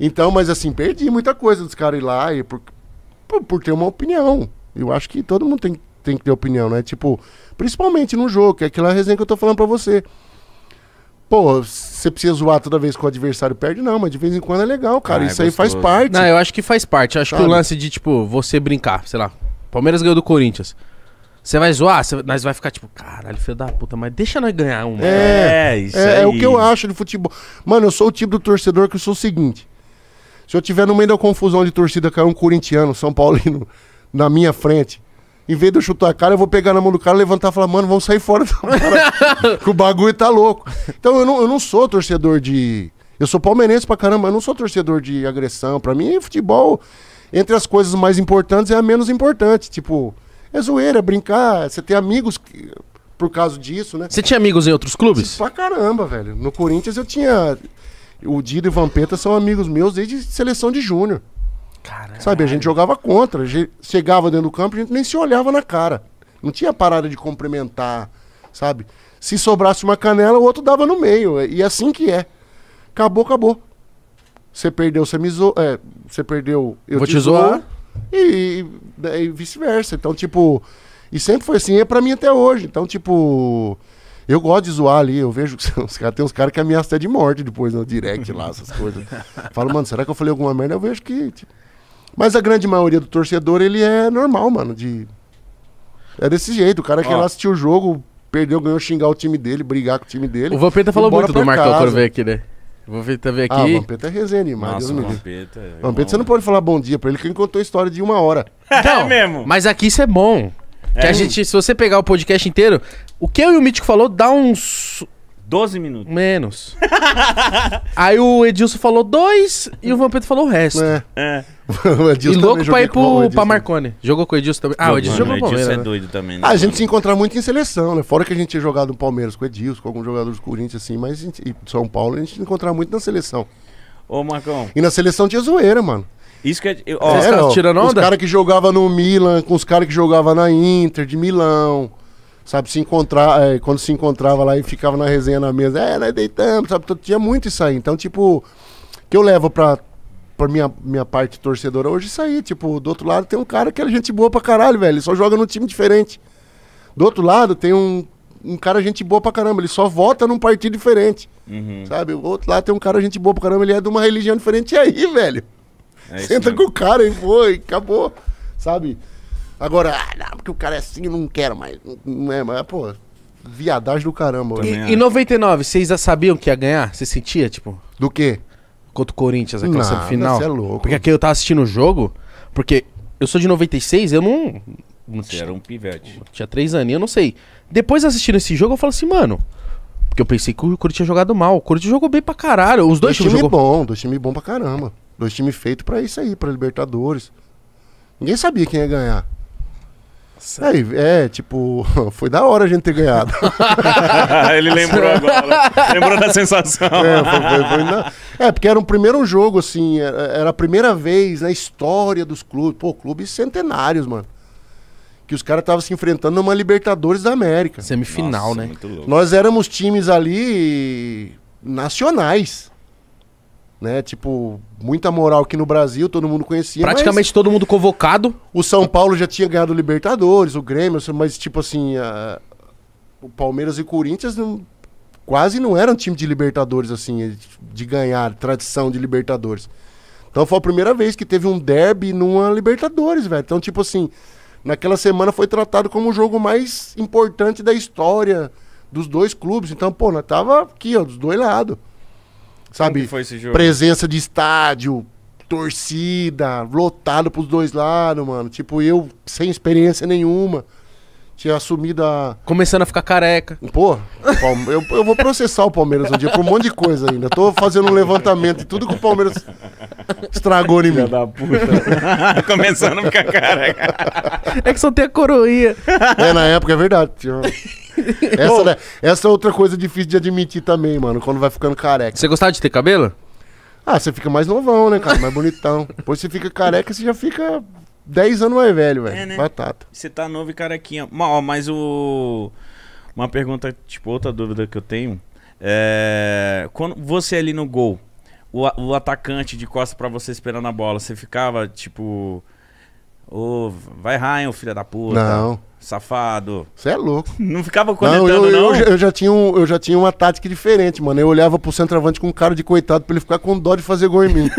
Então, mas assim, perdi muita coisa dos caras ir lá e por, por, por, ter uma opinião. Eu acho que todo mundo tem, tem que ter opinião, né? Tipo, principalmente no jogo, que é aquela resenha que eu tô falando pra você. Pô, você precisa zoar toda vez que o adversário perde? Não, mas de vez em quando é legal, cara. Ah, é Isso aí faz parte. Não, eu acho que faz parte. Eu acho Sabe? que o lance de, tipo, você brincar, sei lá. Palmeiras ganhou do Corinthians. Você vai zoar, cê, nós vai ficar tipo, caralho, filho da puta, mas deixa nós ganhar uma. É, é isso é, é, o que eu acho de futebol. Mano, eu sou o tipo do torcedor que eu sou o seguinte. Se eu tiver no meio da confusão de torcida cair é um corintiano, São Paulino, na minha frente, em vez de eu chutar a cara, eu vou pegar na mão do cara, levantar e falar, mano, vamos sair fora. que o bagulho tá louco. Então eu não, eu não sou torcedor de. Eu sou palmeirense pra caramba, eu não sou torcedor de agressão. Pra mim, futebol, entre as coisas mais importantes, é a menos importante. Tipo, é zoeira, é brincar. Você tem amigos que... por causa disso, né? Você tinha amigos em outros clubes? Pra caramba, velho. No Corinthians eu tinha. O Dido e o Vampeta são amigos meus desde seleção de júnior. Caralho. Sabe, a gente jogava contra. A gente chegava dentro do campo, a gente nem se olhava na cara. Não tinha parada de cumprimentar, sabe? Se sobrasse uma canela, o outro dava no meio. É, e assim que é. Acabou, acabou. Você perdeu, você me zoou. É, você perdeu, eu Vou te, te zoar. E, e, e vice-versa. Então, tipo. E sempre foi assim, é pra mim até hoje. Então, tipo. Eu gosto de zoar ali, eu vejo que os cara, tem uns caras que ameaçam até de morte depois no direct lá, essas coisas. Falo, mano, será que eu falei alguma merda? Eu vejo que. Tipo... Mas a grande maioria do torcedor, ele é normal, mano. De... É desse jeito. O cara que lá assistiu o jogo, perdeu, ganhou, xingar o time dele, brigar com o time dele. O Vampeta falou muito do Marco ver aqui, né? O Vampeta veio aqui. Ah, o Vampeta é resenha demais. Nossa, Deus Vampeta, é Vampeta, você não né? pode falar bom dia pra ele, que ele contou a história de uma hora. Não, é mesmo. Mas aqui isso é bom. Que a é. gente, se você pegar o podcast inteiro, o que eu e o Mítico falou dá uns 12 minutos. Menos. Aí o Edilson falou dois e o Vampeto falou o resto. É. É. o e louco pra ir pro, pra Marcone. Jogou com o Edilson também. Ah, o Edilson jogou com o Edilson é né? doido também. né, Ah, a gente se encontrava muito em seleção, né? Fora que a gente tinha jogado no Palmeiras com o Edilson, com alguns jogadores do Corinthians, assim, mas e São Paulo a gente se encontrava muito na seleção. Ô, Marcão. E na seleção tinha zoeira, mano. Isso que é. Ó, é, não, tirando onda? Os caras que jogavam no Milan, com os caras que jogavam na Inter de Milão. Sabe, se encontrar, é, quando se encontrava lá e ficava na resenha na mesa, é, nós deitamos, sabe? Então tinha muito isso aí. Então, tipo, que eu levo pra, pra minha, minha parte torcedora hoje, é isso aí. Tipo, do outro lado tem um cara que é gente boa pra caralho, velho. Ele só joga num time diferente. Do outro lado tem um, um cara gente boa pra caramba, ele só vota num partido diferente. Uhum. Sabe? O outro lá tem um cara gente boa pra caramba, ele é de uma religião diferente. E aí, velho? É Senta mesmo. com o cara e foi, acabou. Sabe? Agora, ah, não, porque o cara é assim, eu não quero mais. Não é, mas, pô, viadagem do caramba. Né? e, em 99, vocês já sabiam que ia ganhar? Você sentia, tipo? Do quê? Contra o Corinthians, aquela Nada, final. Você é louco. Porque aqui eu tava assistindo o jogo, porque eu sou de 96, eu não. não você tinha, era um pivete. Tinha três anos, eu não sei. Depois assistindo esse jogo, eu falo assim, mano. Porque eu pensei que o Corinthians tinha jogado mal. O Corinthians jogou bem pra caralho. Os dois dois times jogou... bom, dois times bom pra caramba. Dois times feitos para isso aí, para Libertadores. Ninguém sabia quem ia ganhar. Aí, é, tipo, foi da hora a gente ter ganhado. Ele lembrou agora. Lembrou da sensação. É, foi, foi, foi na... é, porque era o um primeiro jogo, assim, era a primeira vez na história dos clubes. Pô, clubes centenários, mano. Que os caras estavam se enfrentando numa Libertadores da América. Semifinal, Nossa, né? Nós éramos times ali nacionais né? Tipo, muita moral aqui no Brasil, todo mundo conhecia. Praticamente todo mundo convocado. O São Paulo já tinha ganhado o Libertadores, o Grêmio, assim, mas tipo assim, a... o Palmeiras e o Corinthians não... quase não eram time de Libertadores, assim, de ganhar, tradição de Libertadores. Então foi a primeira vez que teve um derby numa Libertadores, velho. Então, tipo assim, naquela semana foi tratado como o jogo mais importante da história dos dois clubes. Então, pô, nós tava aqui, ó, dos dois lados. Sabe? foi esse jogo? Presença de estádio, torcida, lotado pros dois lados, mano. Tipo, eu sem experiência nenhuma. Tinha assumido a. Começando a ficar careca. Pô, eu, eu, vou processar o Palmeiras um dia por um monte de coisa ainda. Tô fazendo um levantamento e tudo que o Palmeiras estragou em mim. da puta. Começando a ficar careca. É que só tem a coroinha. É, na época é verdade. Tinha... essa, né, essa é outra coisa difícil de admitir também, mano, quando vai ficando careca. Você gostava de ter cabelo? Ah, você fica mais novão, né, cara? Mais bonitão. Depois você fica careca, você já fica 10 anos mais velho, velho. É, né? Batata. Você tá novo e carequinha. Mas, mas o. Uma pergunta, tipo, outra dúvida que eu tenho. É... Quando você ali no gol, o, o atacante de costa para você esperando a bola, você ficava, tipo Ô, vai Ryan, filho da puta. Não. Safado. Você é louco. Não ficava conectando, não? Eu, não? Eu, já, eu, já tinha um, eu já tinha uma tática diferente, mano. Eu olhava pro centroavante com um cara de coitado pra ele ficar com dó de fazer gol em mim.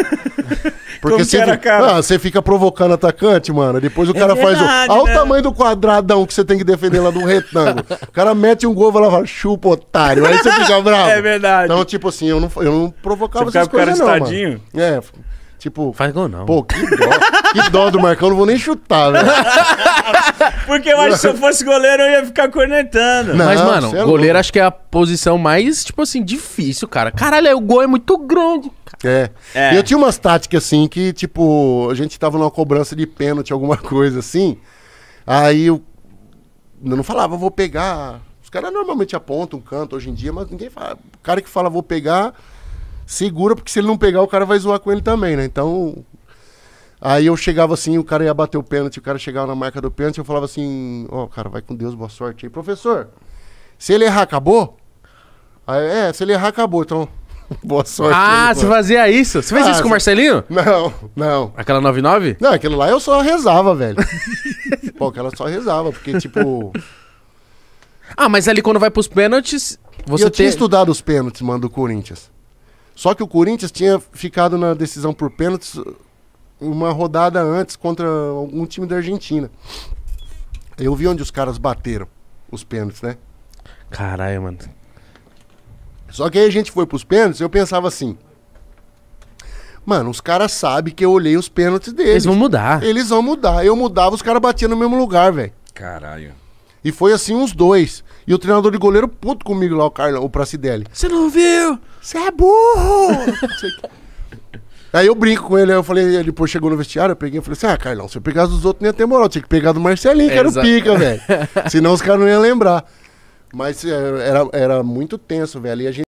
Porque você, era, ah, você fica provocando atacante, mano. Depois o é cara é verdade, faz o. Olha né? o tamanho do quadradão que você tem que defender lá do retângulo. o cara mete um gol e fala, chupa, otário. Aí você fica bravo. É verdade. Então, tipo assim, eu não, eu não provocava você essas coisas, não. Você ficava o cara estadinho? Mano. É. Tipo, faz gol não. Pô, que dó. que dó do Marcão, não vou nem chutar, velho. Porque eu acho que se eu fosse goleiro, eu ia ficar cornetando. Não, Mas, mano, é goleiro acho que é a posição mais, tipo assim, difícil, cara. Caralho, o gol é muito grande. É. é. E eu tinha umas táticas assim que, tipo, a gente tava numa cobrança de pênalti, alguma coisa assim. Aí eu, eu não falava, vou pegar. Os caras normalmente apontam um canto hoje em dia, mas ninguém fala. O cara que fala, vou pegar, segura, porque se ele não pegar, o cara vai zoar com ele também, né? Então. Aí eu chegava assim, o cara ia bater o pênalti, o cara chegava na marca do pênalti, eu falava assim, ó, oh, cara, vai com Deus, boa sorte aí. Professor, se ele errar, acabou? Aí, é, se ele errar, acabou, então. Boa sorte. Ah, aí, você fazia isso? Você fez ah, isso com o Marcelinho? Não, não. Aquela 99? Não, aquilo lá eu só rezava, velho. Pô, aquela só rezava, porque, tipo. Ah, mas ali quando vai pros pênaltis. Você eu tem... tinha estudado os pênaltis, mano, do Corinthians. Só que o Corinthians tinha ficado na decisão por pênaltis uma rodada antes contra um time da Argentina. Eu vi onde os caras bateram os pênaltis, né? Caralho, mano. Só que aí a gente foi pros pênaltis, eu pensava assim. Mano, os caras sabem que eu olhei os pênaltis deles. Eles vão mudar. Eles vão mudar. Eu mudava, os caras batiam no mesmo lugar, velho. Caralho. E foi assim uns dois. E o treinador de goleiro puto comigo lá, o Carlão, o Pracidelli. Você não viu? Você é burro! aí eu brinco com ele, aí eu falei, depois chegou no vestiário, eu peguei e falei assim, ah, Carlão, se eu pegasse dos outros não ia ter moral, tinha que pegar do Marcelinho, que era o pica, velho. Senão os caras não iam lembrar. Mas é, era, era muito tenso, velho. E a gente